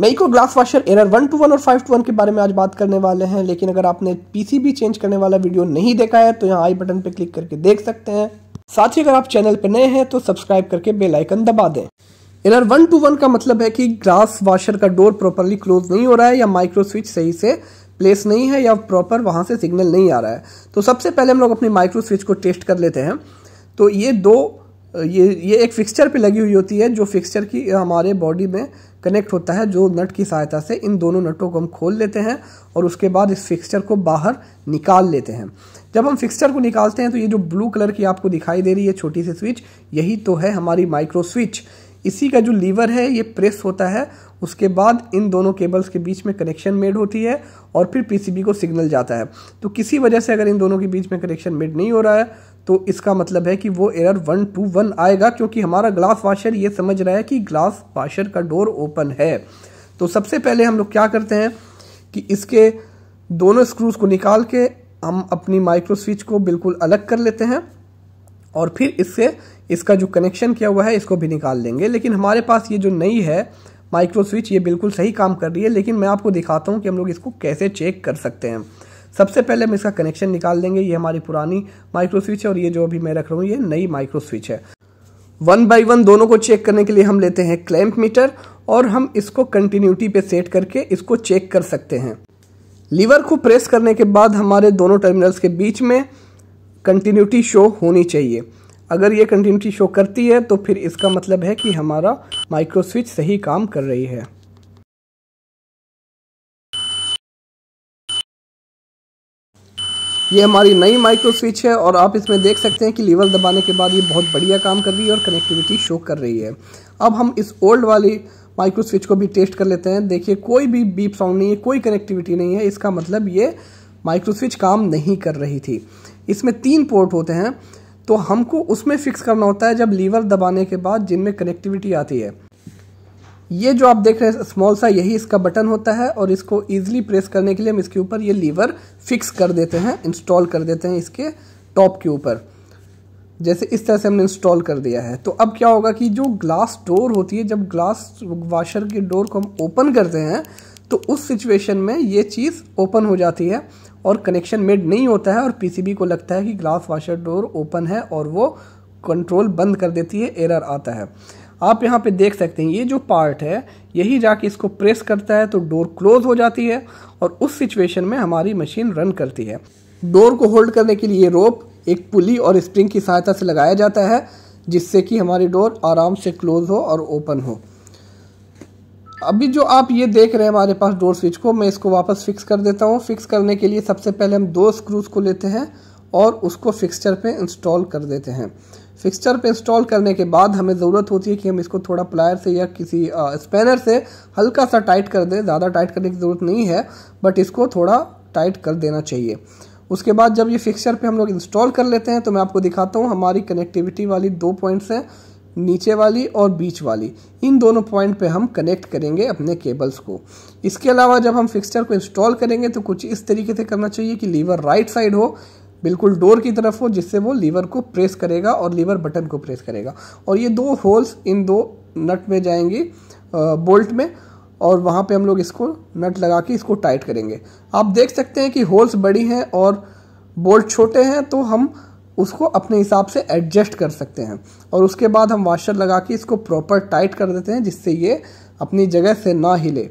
मेको glass washer error one two one और five two one के बारे में आज बात करने वाले हैं लेकिन अगर आपने पीसीबी चेंज करने वाला वीडियो नहीं देखा है तो यहाँ आई बटन पर क्लिक करके देख सकते हैं साथ ही अगर आप चैनल पर नए हैं तो सब्सक्राइब करके बेल आइकन दबा दें एरर वन टू वन का मतलब है कि ग्लास वाशर का डोर प्रॉपरली क्लोज नहीं हो रहा है या माइक्रो स्विच सही से प्लेस नहीं है या प्रॉपर वहां से सिग्नल नहीं आ रहा है तो सबसे पहले हम लोग अपनी माइक्रो स्विच को टेस्ट कर लेते हैं तो ये दो ये ये एक फिक्सचर पे लगी हुई होती है जो फिक्सचर की हमारे बॉडी में कनेक्ट होता है जो नट की सहायता से इन दोनों नटों को हम खोल लेते हैं और उसके बाद इस फिक्सचर को बाहर निकाल लेते हैं जब हम फिक्सचर को निकालते हैं तो ये जो ब्लू कलर की आपको दिखाई दे रही है छोटी सी स्विच यही तो है हमारी माइक्रो स्विच इसी का जो लीवर है ये प्रेस होता है उसके बाद इन दोनों केबल्स के बीच में कनेक्शन मेड होती है और फिर पीसीबी को सिग्नल जाता है तो किसी वजह से अगर इन दोनों के बीच में कनेक्शन मेड नहीं हो रहा है तो इसका मतलब है कि वो एरर वन टू वन आएगा क्योंकि हमारा ग्लास वाशर ये समझ रहा है कि ग्लास वाशर का डोर ओपन है तो सबसे पहले हम लोग क्या करते हैं कि इसके दोनों स्क्रूज को निकाल के हम अपनी माइक्रो स्विच को बिल्कुल अलग कर लेते हैं और फिर इससे इसका जो कनेक्शन किया हुआ है इसको भी निकाल देंगे लेकिन हमारे पास ये जो नई है माइक्रो स्विच ये बिल्कुल सही काम कर रही है लेकिन मैं आपको दिखाता हूँ कि हम लोग इसको कैसे चेक कर सकते हैं सबसे पहले हम इसका कनेक्शन निकाल देंगे ये हमारी पुरानी माइक्रो स्विच है और ये जो अभी मैं रख रहा हूँ ये नई माइक्रो स्विच है वन बाई वन दोनों को चेक करने के लिए हम लेते हैं क्लैम्प मीटर और हम इसको कंटिन्यूटी पे सेट करके इसको चेक कर सकते हैं लीवर को प्रेस करने के बाद हमारे दोनों टर्मिनल्स के बीच में कंटिन्यूटी शो होनी चाहिए अगर ये कंटिन्यूटी शो करती है तो फिर इसका मतलब है कि हमारा माइक्रो स्विच सही काम कर रही है ये हमारी नई माइक्रो स्विच है और आप इसमें देख सकते हैं कि लीवर दबाने के बाद ये बहुत बढ़िया काम कर रही है और कनेक्टिविटी शो कर रही है अब हम इस ओल्ड वाली माइक्रो स्विच को भी टेस्ट कर लेते हैं देखिए कोई भी बीप साउंड नहीं है कोई कनेक्टिविटी नहीं है इसका मतलब ये माइक्रो स्विच काम नहीं कर रही थी इसमें तीन पोर्ट होते हैं तो हमको उसमें फिक्स करना होता है जब लीवर दबाने के बाद जिनमें कनेक्टिविटी आती है ये जो आप देख रहे हैं स्मॉल सा यही इसका बटन होता है और इसको ईजिली प्रेस करने के लिए हम इसके ऊपर ये लीवर फिक्स कर देते हैं इंस्टॉल कर देते हैं इसके टॉप के ऊपर जैसे इस तरह से हमने इंस्टॉल कर दिया है तो अब क्या होगा कि जो ग्लास डोर होती है जब ग्लास वाशर के डोर को हम ओपन करते हैं तो उस सिचुएशन में ये चीज़ ओपन हो जाती है और कनेक्शन मेड नहीं होता है और पीसीबी को लगता है कि ग्लास वाशर डोर ओपन है और वो कंट्रोल बंद कर देती है एरर आता है आप यहाँ पे देख सकते हैं ये जो पार्ट है यही जाके इसको प्रेस करता है तो डोर क्लोज हो जाती है और उस सिचुएशन में हमारी मशीन रन करती है डोर को होल्ड करने के लिए रोप एक पुली और स्प्रिंग की सहायता से लगाया जाता है जिससे कि हमारी डोर आराम से क्लोज हो और ओपन हो अभी जो आप ये देख रहे हैं हमारे पास डोर स्विच को मैं इसको वापस फिक्स कर देता हूँ फिक्स करने के लिए सबसे पहले हम दो स्क्रूज को लेते हैं और उसको फिक्सचर पे इंस्टॉल कर देते हैं फिक्सचर पे इंस्टॉल करने के बाद हमें ज़रूरत होती है कि हम इसको थोड़ा प्लायर से या किसी स्पेनर से हल्का सा टाइट कर दें ज़्यादा टाइट करने की ज़रूरत नहीं है बट इसको थोड़ा टाइट कर देना चाहिए उसके बाद जब ये फिक्सचर पे हम लोग इंस्टॉल कर लेते हैं तो मैं आपको दिखाता हूँ हमारी कनेक्टिविटी वाली दो पॉइंट्स हैं नीचे वाली और बीच वाली इन दोनों पॉइंट पे हम कनेक्ट करेंगे अपने केबल्स को इसके अलावा जब हम फिक्सचर को इंस्टॉल करेंगे तो कुछ इस तरीके से करना चाहिए कि लीवर राइट साइड हो बिल्कुल डोर की तरफ हो जिससे वो लीवर को प्रेस करेगा और लीवर बटन को प्रेस करेगा और ये दो होल्स इन दो नट में जाएंगे बोल्ट में और वहाँ पे हम लोग इसको नट लगा के इसको टाइट करेंगे आप देख सकते हैं कि होल्स बड़ी हैं और बोल्ट छोटे हैं तो हम उसको अपने हिसाब से एडजस्ट कर सकते हैं और उसके बाद हम वाशर लगा के इसको प्रॉपर टाइट कर देते हैं जिससे ये अपनी जगह से ना हिले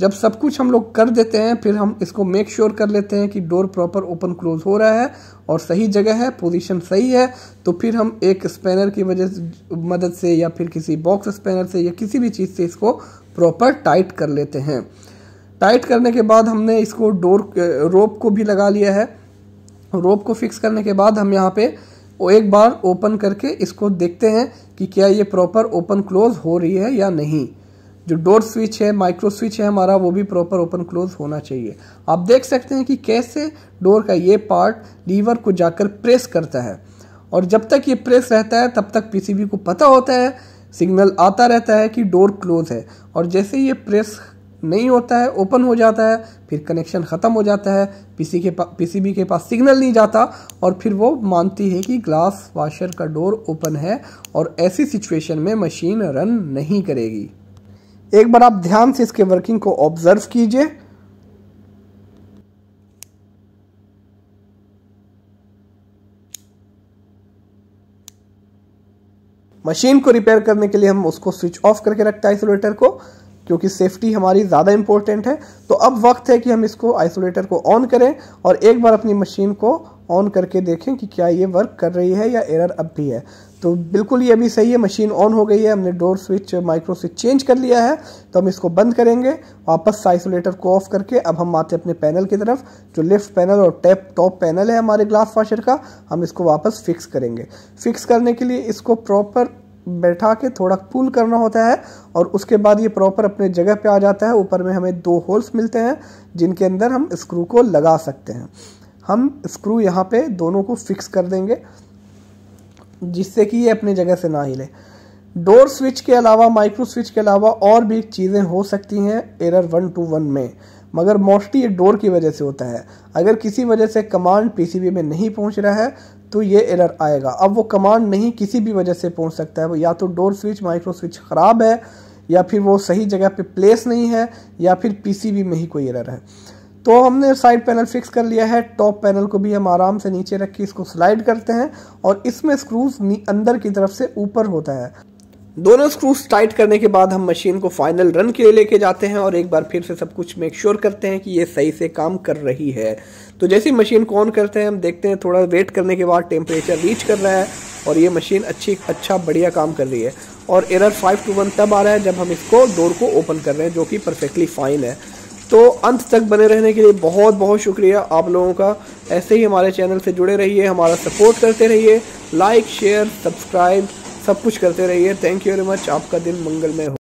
जब सब कुछ हम लोग कर देते हैं फिर हम इसको मेक श्योर sure कर लेते हैं कि डोर प्रॉपर ओपन क्लोज हो रहा है और सही जगह है पोजीशन सही है तो फिर हम एक स्पैनर की वजह मदद से या फिर किसी बॉक्स स्पैनर से या किसी भी चीज़ से इसको प्रॉपर टाइट कर लेते हैं टाइट करने के बाद हमने इसको डोर रोप को भी लगा लिया है रोप को फिक्स करने के बाद हम यहाँ पे एक बार ओपन करके इसको देखते हैं कि क्या ये प्रॉपर ओपन क्लोज हो रही है या नहीं जो डोर स्विच है माइक्रो स्विच है हमारा वो भी प्रॉपर ओपन क्लोज होना चाहिए आप देख सकते हैं कि कैसे डोर का ये पार्ट लीवर को जाकर प्रेस करता है और जब तक ये प्रेस रहता है तब तक पीसीबी को पता होता है सिग्नल आता रहता है कि डोर क्लोज है और जैसे ये प्रेस नहीं होता है ओपन हो जाता है फिर कनेक्शन ख़त्म हो जाता है पीसी के पीसीबी के पास सिग्नल नहीं जाता और फिर वो मानती है कि ग्लास वाशर का डोर ओपन है और ऐसी सिचुएशन में मशीन रन नहीं करेगी एक बार आप ध्यान से इसके वर्किंग को ऑब्जर्व कीजिए मशीन को रिपेयर करने के लिए हम उसको स्विच ऑफ करके रखते हैं आइसोलेटर को क्योंकि सेफ्टी हमारी ज़्यादा इंपॉर्टेंट है तो अब वक्त है कि हम इसको आइसोलेटर को ऑन करें और एक बार अपनी मशीन को ऑन करके देखें कि क्या ये वर्क कर रही है या एरर अब भी है तो बिल्कुल ये अभी सही है मशीन ऑन हो गई है हमने door switch micro switch change कर लिया है तो हम इसको बंद करेंगे वापस आइसोलेटर को ऑफ करके अब हम आते हैं अपने पैनल की तरफ जो लेफ्ट पैनल और टैप टॉप पैनल है हमारे ग्लास वाशर का हम इसको वापस फिक्स करेंगे फिक्स करने के लिए इसको प्रॉपर बैठा के थोड़ा पुल करना होता है और उसके बाद ये प्रॉपर अपने जगह पे आ जाता है ऊपर में हमें दो होल्स मिलते हैं जिनके अंदर हम स्क्रू को लगा सकते हैं हम स्क्रू यहाँ पे दोनों को फिक्स कर देंगे जिससे कि ये अपनी जगह से ना हिले डोर स्विच के अलावा माइक्रो स्विच के अलावा और भी चीज़ें हो सकती हैं एरर वन टू वन में मगर मोस्टली ये डोर की वजह से होता है अगर किसी वजह से कमांड पीसीबी में नहीं पहुंच रहा है तो ये एरर आएगा अब वो कमांड नहीं किसी भी वजह से पहुंच सकता है वो या तो डोर स्विच माइक्रो स्विच ख़राब है या फिर वो सही जगह पे प्लेस नहीं है या फिर पीसीबी में ही कोई एरर है तो हमने साइड पैनल फिक्स कर लिया है टॉप पैनल को भी हम आराम से नीचे रख के इसको स्लाइड करते हैं और इसमें स्क्रूज अंदर की तरफ से ऊपर होता है दोनों स्क्रूज टाइट करने के बाद हम मशीन को फाइनल रन के लिए लेके जाते हैं और एक बार फिर से सब कुछ मेक श्योर करते हैं कि ये सही से काम कर रही है तो जैसे मशीन को ऑन करते हैं हम देखते हैं थोड़ा वेट करने के बाद टेम्परेचर रीच कर रहा है और ये मशीन अच्छी अच्छा बढ़िया काम कर रही है और एरर फाइव टू वन तब आ रहा है जब हम इसको डोर को ओपन कर रहे हैं जो कि परफेक्टली फाइन है तो अंत तक बने रहने के लिए बहुत बहुत शुक्रिया आप लोगों का ऐसे ही हमारे चैनल से जुड़े रहिए हमारा सपोर्ट करते रहिए लाइक शेयर सब्सक्राइब सब कुछ करते रहिए थैंक यू वेरी मच आपका दिन मंगलमय हो